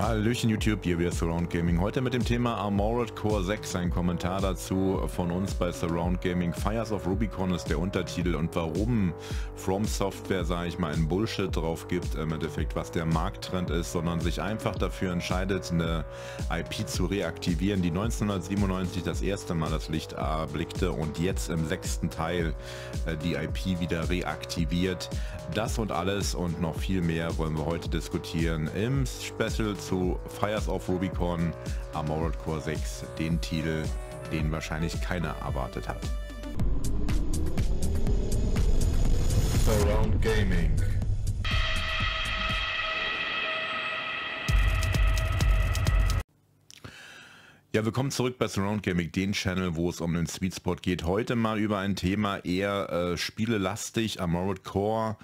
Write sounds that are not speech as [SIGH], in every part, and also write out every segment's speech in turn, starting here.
Hallöchen YouTube, hier wieder Surround Gaming. Heute mit dem Thema Armored Core 6. Ein Kommentar dazu von uns bei Surround Gaming. Fires of Rubicon ist der Untertitel und warum From Software, sage ich mal, ein Bullshit drauf gibt, im Endeffekt, was der Markttrend ist, sondern sich einfach dafür entscheidet, eine IP zu reaktivieren, die 1997 das erste Mal das Licht erblickte und jetzt im sechsten Teil äh, die IP wieder reaktiviert. Das und alles und noch viel mehr wollen wir heute diskutieren im Special zu zu Fires of Rubicon Armored Core 6, den Titel, den wahrscheinlich keiner erwartet hat. Surround Gaming. Ja, willkommen zurück bei Surround Gaming, den Channel, wo es um den Sweet Spot geht. Heute mal über ein Thema eher äh, spielelastig, Armored Core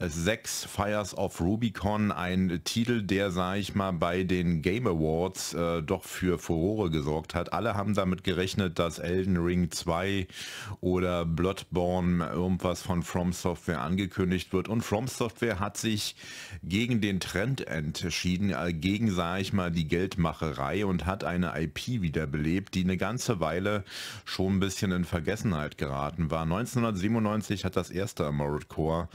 6 äh, Fires of Rubicon, ein Titel, der, sage ich mal, bei den Game Awards äh, doch für Furore gesorgt hat. Alle haben damit gerechnet, dass Elden Ring 2 oder Bloodborne irgendwas von From Software angekündigt wird. Und From Software hat sich gegen den Trend entschieden, äh, gegen, sage ich mal, die Geldmacherei und hat eine IP Monarchie wiederbelebt, die eine ganze Weile schon ein bisschen in Vergessenheit geraten war. 1997 hat das erste Armored Core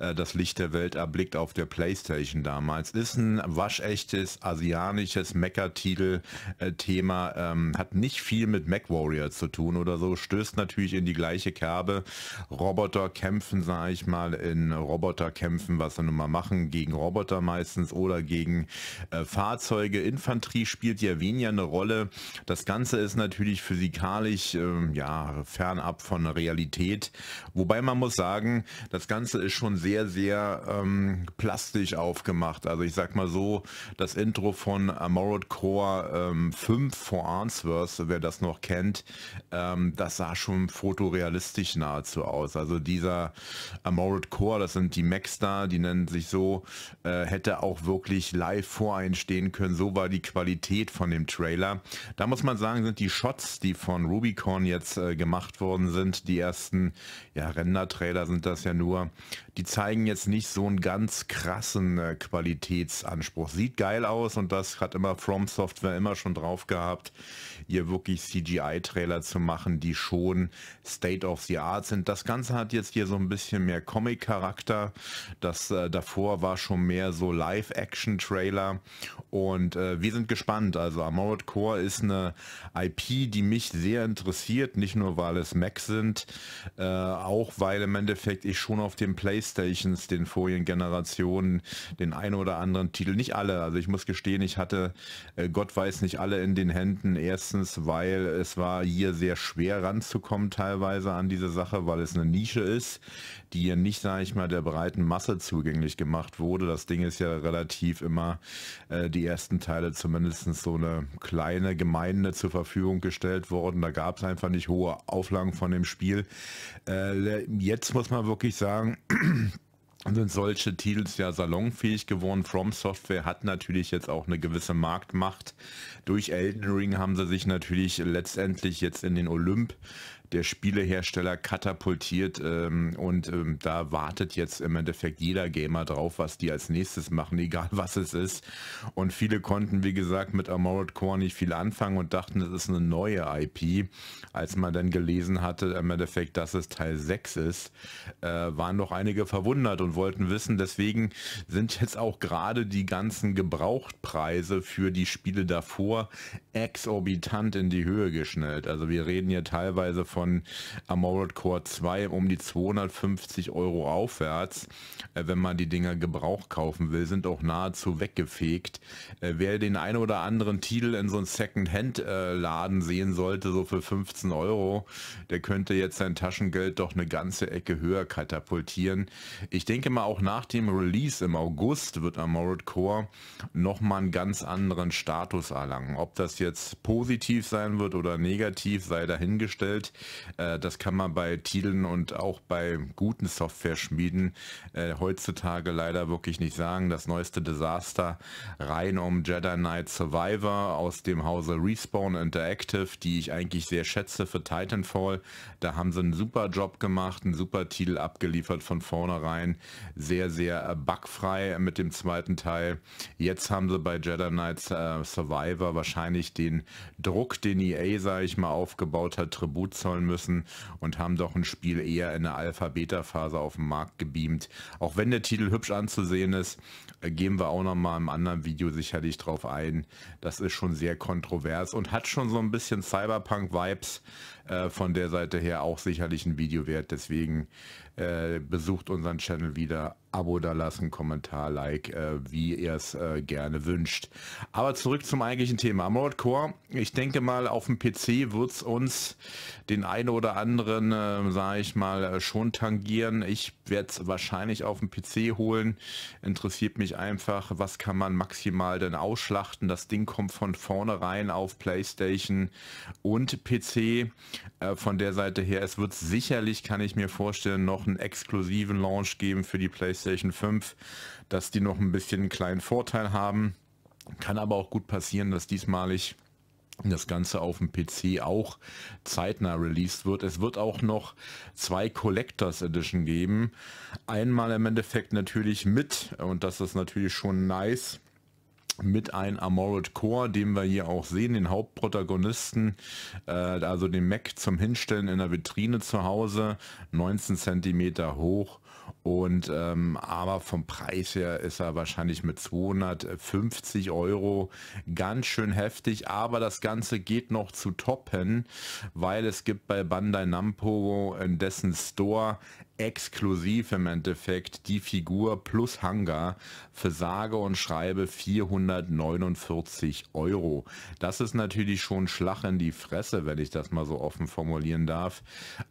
äh, das Licht der Welt erblickt auf der Playstation damals. Ist ein waschechtes asianisches Mecker-Titel-Thema, äh, ähm, hat nicht viel mit MacWarrior zu tun oder so, stößt natürlich in die gleiche Kerbe. Roboter kämpfen, sage ich mal, in Roboter kämpfen, was sie nun mal machen, gegen Roboter meistens oder gegen äh, Fahrzeuge. Infanterie spielt ja weniger eine Rolle. Das Ganze ist natürlich physikalisch äh, ja, fernab von der Realität. Wobei man muss sagen, das Ganze ist schon sehr, sehr ähm, plastisch aufgemacht. Also ich sag mal so, das Intro von Amorid Core ähm, 5 vor Answorth, wer das noch kennt, ähm, das sah schon fotorealistisch nahezu aus. Also dieser Amorid Core, das sind die Macs da, die nennen sich so, äh, hätte auch wirklich live voreinstehen können. So war die Qualität von dem Trailer. Da muss man sagen, sind die Shots, die von Rubicon jetzt äh, gemacht worden sind, die ersten ja, Render-Trailer sind das ja nur, die zeigen jetzt nicht so einen ganz krassen äh, Qualitätsanspruch. Sieht geil aus und das hat immer From Software immer schon drauf gehabt, hier wirklich CGI-Trailer zu machen, die schon State of the Art sind. Das Ganze hat jetzt hier so ein bisschen mehr Comic-Charakter. Das äh, davor war schon mehr so Live-Action-Trailer und äh, wir sind gespannt. Also Armored Core ist ist eine IP, die mich sehr interessiert, nicht nur weil es Macs sind, äh, auch weil im Endeffekt ich schon auf den Playstations, den vorigen Generationen, den einen oder anderen Titel, nicht alle, also ich muss gestehen, ich hatte äh, Gott weiß nicht alle in den Händen. Erstens, weil es war hier sehr schwer ranzukommen teilweise an diese Sache, weil es eine Nische ist, die hier nicht, sage ich mal, der breiten Masse zugänglich gemacht wurde. Das Ding ist ja relativ immer äh, die ersten Teile zumindest so eine kleine Gemeinde zur Verfügung gestellt worden. Da gab es einfach nicht hohe Auflagen von dem Spiel. Äh, jetzt muss man wirklich sagen, [CLEARS THROAT] sind solche Titels ja salonfähig geworden. From Software hat natürlich jetzt auch eine gewisse Marktmacht. Durch Elden Ring haben sie sich natürlich letztendlich jetzt in den Olymp der Spielehersteller katapultiert ähm, und ähm, da wartet jetzt im Endeffekt jeder Gamer drauf, was die als nächstes machen, [LAUGHS] egal was es ist. Und viele konnten, wie gesagt, mit Armored Core nicht viel anfangen und dachten, es ist eine neue IP. Als man dann gelesen hatte, im Endeffekt, dass es Teil 6 ist, äh, waren doch einige verwundert und wollten wissen. Deswegen sind jetzt auch gerade die ganzen Gebrauchtpreise für die Spiele davor exorbitant in die Höhe geschnellt. Also wir reden hier teilweise von von Armored Core 2 um die 250 Euro aufwärts, äh, wenn man die Dinger Gebrauch kaufen will, sind auch nahezu weggefegt. Äh, wer den einen oder anderen Titel in so einem Second-Hand-Laden äh, sehen sollte, so für 15 Euro, der könnte jetzt sein Taschengeld doch eine ganze Ecke höher katapultieren. Ich denke mal, auch nach dem Release im August wird Armored Core nochmal einen ganz anderen Status erlangen. Ob das jetzt positiv sein wird oder negativ, sei dahingestellt. Äh, das kann man bei Titeln und auch bei guten Software-Schmieden äh, heutzutage leider wirklich nicht sagen. Das neueste Desaster rein um Jedi Knight Survivor aus dem Hause Respawn Interactive, die ich eigentlich sehr schätze für Titanfall. Da haben sie einen super Job gemacht, einen super Titel abgeliefert von vornherein. Sehr, sehr äh, bugfrei mit dem zweiten Teil. Jetzt haben sie bei Jedi Knight äh, Survivor wahrscheinlich den Druck, den EA, sage ich mal, aufgebaut hat, Tribut zollen liefern müssen und haben doch ein Spiel eher in der Alpha-Beta-Phase auf den Markt gebeamt. Auch wenn der Titel hübsch anzusehen ist, äh, gehen wir auch nochmal im anderen Video sicherlich drauf ein. Das ist schon sehr kontrovers und hat schon so ein bisschen Cyberpunk-Vibes äh, von der Seite her auch sicherlich ein Video wert. Deswegen äh, besucht unseren Channel wieder, Abo da lassen, Kommentar, Like, äh, wie ihr es äh, gerne wünscht. Aber zurück zum eigentlichen Thema. Armored Core, ich denke mal, auf dem PC wird es uns den einen oder anderen, äh, sage ich mal, äh, schon tangieren. Ich werde es wahrscheinlich auf dem PC holen. Interessiert mich einfach, was kann man maximal denn ausschlachten. Das Ding kommt von vornherein auf Playstation und PC. Äh, von der Seite her, es wird sicherlich, kann ich mir vorstellen, noch einen exklusiven Launch geben für die PlayStation 5, dass die noch ein bisschen einen kleinen Vorteil haben. Kann aber auch gut passieren, dass diesmalig das Ganze auf dem PC auch zeitnah released wird. Es wird auch noch zwei Collectors Edition geben. Einmal im Endeffekt natürlich mit, und das ist natürlich schon nice, mit einem Armored Core, den wir hier auch sehen, den Hauptprotagonisten, äh, also den Mac zum Hinstellen in der Vitrine zu Hause, 19 cm hoch und ähm, aber vom Preis her ist er wahrscheinlich mit 250 Euro ganz schön heftig. Aber das Ganze geht noch zu toppen, weil es gibt bei Bandai Namco in dessen Store exklusiv im Endeffekt die Figur plus Hangar für sage und schreibe 449 Euro. Das ist natürlich schon Schlag in die Fresse, wenn ich das mal so offen formulieren darf.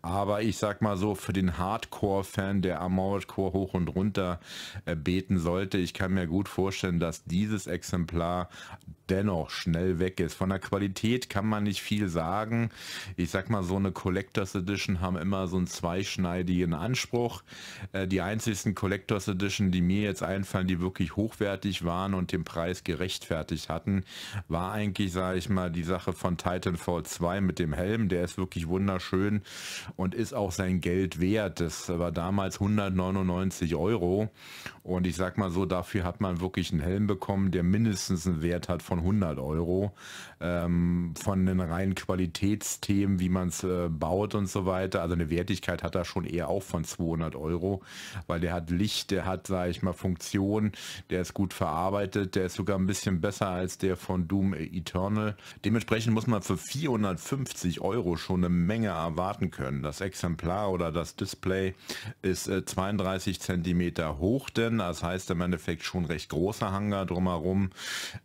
Aber ich sag mal so, für den Hardcore-Fan, der am Hardcore hoch und runter äh, beten sollte, ich kann mir gut vorstellen, dass dieses Exemplar dennoch schnell weg ist. Von der Qualität kann man nicht viel sagen. Ich sag mal, so eine Collectors Edition haben immer so einen zweischneidigen Anspruch. Anspruch. Äh, die einzigsten Collectors Edition, die mir jetzt einfallen, die wirklich hochwertig waren und den Preis gerechtfertigt hatten, war eigentlich, sage ich mal, die Sache von Titanfall 2 mit dem Helm. Der ist wirklich wunderschön und ist auch sein Geld wert. Das war damals 199 Euro. Und ich sag mal so, dafür hat man wirklich einen Helm bekommen, der mindestens einen Wert hat von 100 Euro. Ähm, von den reinen Qualitätsthemen, wie man es äh, baut und so weiter. Also eine Wertigkeit hat er schon eher auch von 200 Euro, weil der hat Licht, der hat, sage ich mal, Funktion, der ist gut verarbeitet, der ist sogar ein bisschen besser als der von Doom Eternal. Dementsprechend muss man für 450 Euro schon eine Menge erwarten können. Das Exemplar oder das Display ist 32 äh, Zentimeter hoch, denn das heißt im Endeffekt schon recht großer Hangar drumherum.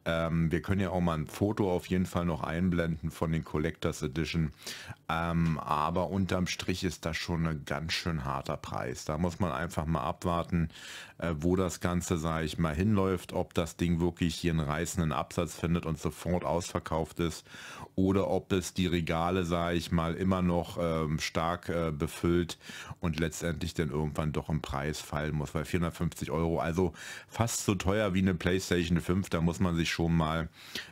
Ähm, wir können ja auch mal ein Foto auf jeden Fall noch einblenden von den Collectors Edition. Ähm, aber unterm Strich ist das schon eine ganz schön harte harter Preis. Da muss man einfach mal abwarten, äh, wo das Ganze, sage ich mal, hinläuft, ob das Ding wirklich hier einen reißenden Absatz findet und sofort ausverkauft ist oder ob es die Regale, sage ich mal, immer noch ähm, stark äh, befüllt und letztendlich dann irgendwann doch im Preis fallen muss, weil 450 Euro, also fast so teuer wie eine PlayStation 5, da muss man sich schon mal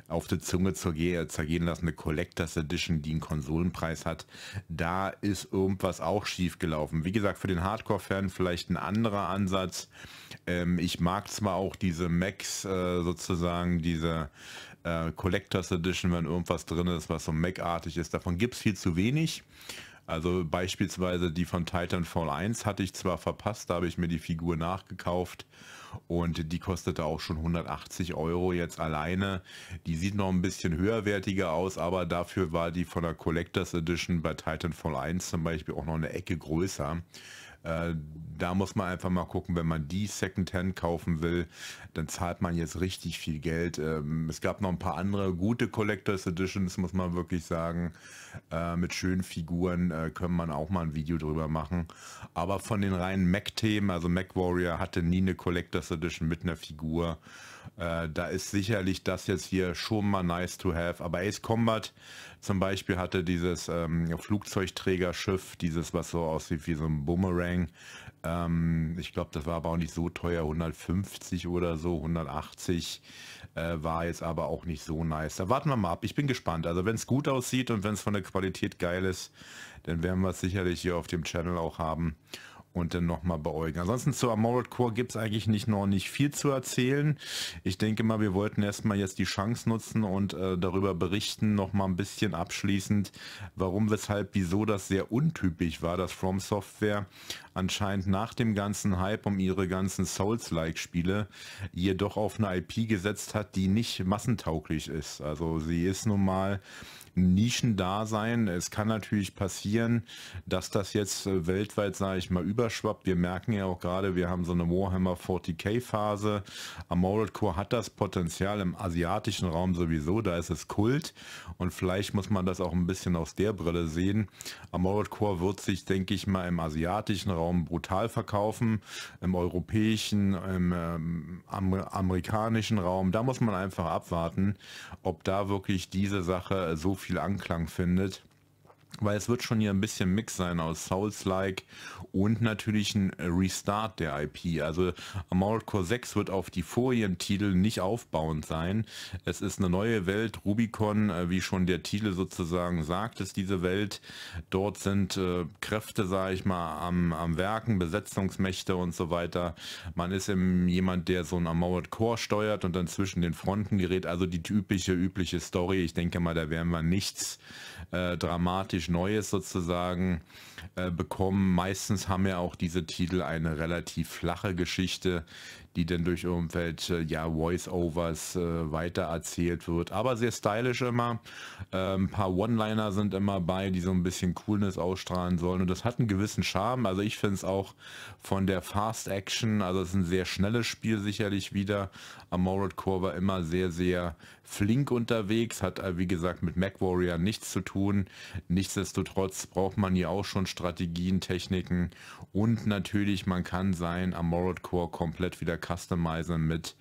auf die Zunge äh, zergehen lassen, lassende Collectors Edition, die einen Konsolenpreis hat, da ist irgendwas auch schief gelaufen. Wie gesagt, für den Hardcore-Fan vielleicht ein anderer Ansatz. Ähm, ich mag zwar auch diese Macs äh, sozusagen, diese äh, Collectors Edition, wenn irgendwas drin ist, was so Mac-artig ist. Davon gibt es viel zu wenig. Also beispielsweise die von Titanfall 1 hatte ich zwar verpasst, da habe ich mir die Figur nachgekauft und die kostete auch schon 180 Euro jetzt alleine. Die sieht noch ein bisschen höherwertiger aus, aber dafür war die von der Collectors Edition bei Titanfall 1 zum Beispiel auch noch eine Ecke größer. Äh, da muss man einfach mal gucken, wenn man die Secondhand kaufen will, dann zahlt man jetzt richtig viel Geld. Ähm, es gab noch ein paar andere gute Collectors Editions, muss man wirklich sagen. Äh, mit schönen Figuren äh, können man auch mal ein Video drüber machen. Aber von den reinen Mac-Themen, also Mac Warrior hatte nie eine Collectors Edition mit einer Figur. Äh, da ist sicherlich das jetzt hier schon mal nice to have. Aber Ace Combat zum Beispiel hatte dieses ähm, Flugzeugträgerschiff, dieses, was so aussieht wie so ein Boomerang. Ähm, ich glaube, das war aber auch nicht so teuer, 150 oder so, 180 äh, war jetzt aber auch nicht so nice. Da warten wir mal ab. Ich bin gespannt. Also wenn es gut aussieht und wenn es von der Qualität geil ist, dann werden wir es sicherlich hier auf dem Channel auch haben und dann nochmal beäugen. Ansonsten zu Armored Core gibt es eigentlich nicht noch nicht viel zu erzählen. Ich denke mal, wir wollten erstmal jetzt die Chance nutzen und äh, darüber berichten, nochmal ein bisschen abschließend, warum, weshalb, wieso das sehr untypisch war, dass From Software anscheinend nach dem ganzen Hype um ihre ganzen Souls-like-Spiele jedoch auf eine IP gesetzt hat, die nicht massentauglich ist. Also sie ist nun mal Nischendasein. Es kann natürlich passieren, dass das jetzt äh, weltweit, sage ich mal, überschwappt. Wir merken ja auch gerade, wir haben so eine Warhammer 40k-Phase. Am Armored Core hat das Potenzial im asiatischen Raum sowieso, da ist es Kult. Und vielleicht muss man das auch ein bisschen aus der Brille sehen. Am Armored Core wird sich, denke ich mal, im asiatischen Raum brutal verkaufen, im europäischen, im ähm, amerikanischen Raum. Da muss man einfach abwarten, ob da wirklich diese Sache so viel viel Anklang findet. Weil es wird schon hier ein bisschen Mix sein aus Souls-like und natürlich ein Restart der IP. Also Armored Core 6 wird auf die Folientitel nicht aufbauend sein. Es ist eine neue Welt. Rubicon, äh, wie schon der Titel sozusagen sagt, ist diese Welt. Dort sind äh, Kräfte, sage ich mal, am, am Werken, Besetzungsmächte und so weiter. Man ist eben jemand, der so ein Armored Core steuert und dann zwischen den Fronten gerät. Also die typische, übliche Story. Ich denke mal, da werden wir nichts äh, dramatisch Neues sozusagen äh, bekommen. Meistens haben ja auch diese Titel eine relativ flache Geschichte, die dann durch irgendwelche äh, ja, Voice-Overs äh, erzählt wird. Aber sehr stylisch immer. Ähm, ein paar One-Liner sind immer bei, die so ein bisschen Coolness ausstrahlen sollen. Und das hat einen gewissen Charme. Also ich finde es auch von der Fast-Action, also es ist ein sehr schnelles Spiel sicherlich wieder. Amorid Core war immer sehr, sehr flink unterwegs, hat äh, wie gesagt mit MacWarrior nichts zu tun. Nichtsdestotrotz braucht man hier auch schon Strategien, Techniken und natürlich man kann sein Amorid Core komplett wieder customizen mit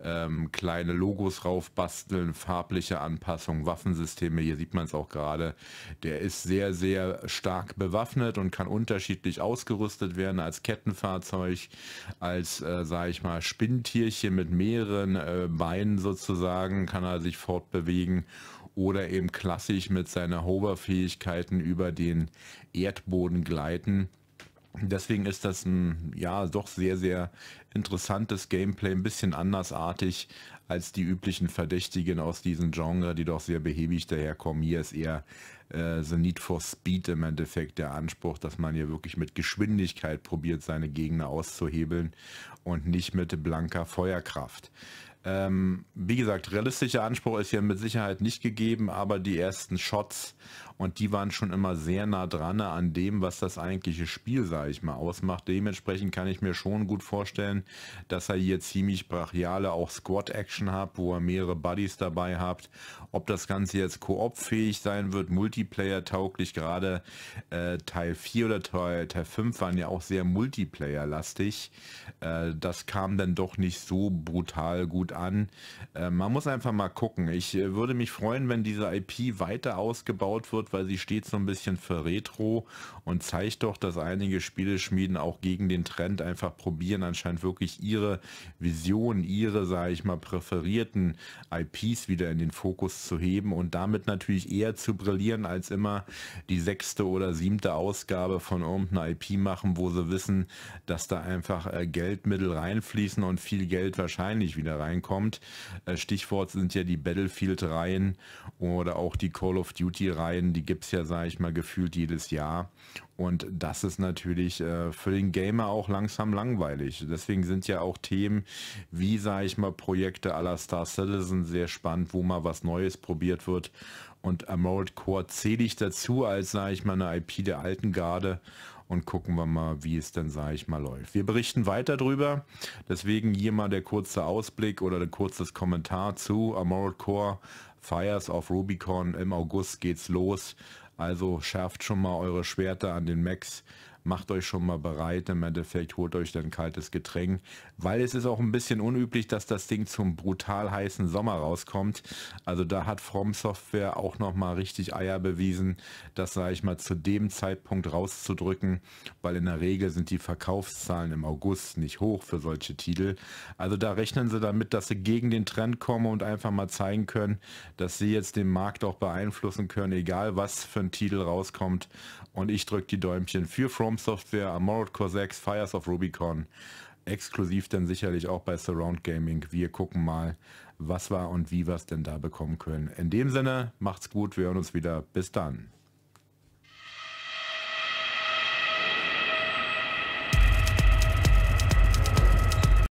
ähm, kleine Logos raufbasteln, farbliche Anpassungen, Waffensysteme. Hier sieht man es auch gerade. Der ist sehr, sehr stark bewaffnet und kann unterschiedlich ausgerüstet werden als Kettenfahrzeug, als, äh, sage ich mal, Spinntierchen mit mehreren äh, Beinen sozusagen, kann er sich fortbewegen oder eben klassisch mit seinen Hover-Fähigkeiten über den Erdboden gleiten. Deswegen ist das ein ja doch sehr, sehr interessantes Gameplay, ein bisschen andersartig als die üblichen Verdächtigen aus diesem Genre, die doch sehr behäbig daherkommen. Hier ist eher äh, The Need for Speed im Endeffekt der Anspruch, dass man hier wirklich mit Geschwindigkeit probiert, seine Gegner auszuhebeln und nicht mit blanker Feuerkraft. Ähm, wie gesagt, realistischer Anspruch ist hier mit Sicherheit nicht gegeben, aber die ersten Shots und die waren schon immer sehr nah dran an dem, was das eigentliche Spiel, sage ich mal, ausmacht. Dementsprechend kann ich mir schon gut vorstellen, dass er hier ziemlich brachiale auch Squad-Action hat, wo er mehrere Buddies dabei habt. Ob das Ganze jetzt koop-fähig sein wird, Multiplayer-tauglich, gerade äh, Teil 4 oder Teil, Teil 5 waren ja auch sehr Multiplayer-lastig. Äh, das kam dann doch nicht so brutal gut an. Äh, man muss einfach mal gucken. Ich äh, würde mich freuen, wenn diese IP weiter ausgebaut wird, weil sie steht so ein bisschen für Retro und zeigt doch, dass einige Spieleschmieden auch gegen den Trend einfach probieren, anscheinend wirklich ihre Vision, ihre, sage ich mal, präferierten IPs wieder in den Fokus zu heben und damit natürlich eher zu brillieren, als immer die sechste oder siebte Ausgabe von irgendeiner IP machen, wo sie wissen, dass da einfach äh, Geldmittel reinfließen und viel Geld wahrscheinlich wieder reinkommt. Äh, Stichwort sind ja die Battlefield-Reihen oder auch die Call of Duty-Reihen, die gibt es ja, sage ich mal, gefühlt jedes Jahr. Und das ist natürlich äh, für den Gamer auch langsam langweilig. Deswegen sind ja auch Themen wie, sage ich mal, Projekte aller Star Citizen sehr spannend, wo mal was Neues probiert wird. Und Emerald Core zähle ich dazu als, sage ich mal, eine IP der alten Garde und gucken wir mal, wie es denn, sage ich mal, läuft. Wir berichten weiter drüber. Deswegen hier mal der kurze Ausblick oder ein kurzes Kommentar zu Amoral Core Fires auf Rubicon. Im August geht's los. Also schärft schon mal eure Schwerter an den Max macht euch schon mal bereit. Im Endeffekt holt euch dann kaltes Getränk, weil es ist auch ein bisschen unüblich, dass das Ding zum brutal heißen Sommer rauskommt. Also da hat From Software auch nochmal richtig Eier bewiesen, das sage ich mal zu dem Zeitpunkt rauszudrücken, weil in der Regel sind die Verkaufszahlen im August nicht hoch für solche Titel. Also da rechnen sie damit, dass sie gegen den Trend kommen und einfach mal zeigen können, dass sie jetzt den Markt auch beeinflussen können, egal was für ein Titel rauskommt. Und ich drücke die Däumchen für From From Software, Armored Cossacks, Fires of Rubicon. Exklusiv dann sicherlich auch bei Surround Gaming. Wir gucken mal, was war und wie wir es denn da bekommen können. In dem Sinne, macht's gut, wir hören uns wieder. Bis dann.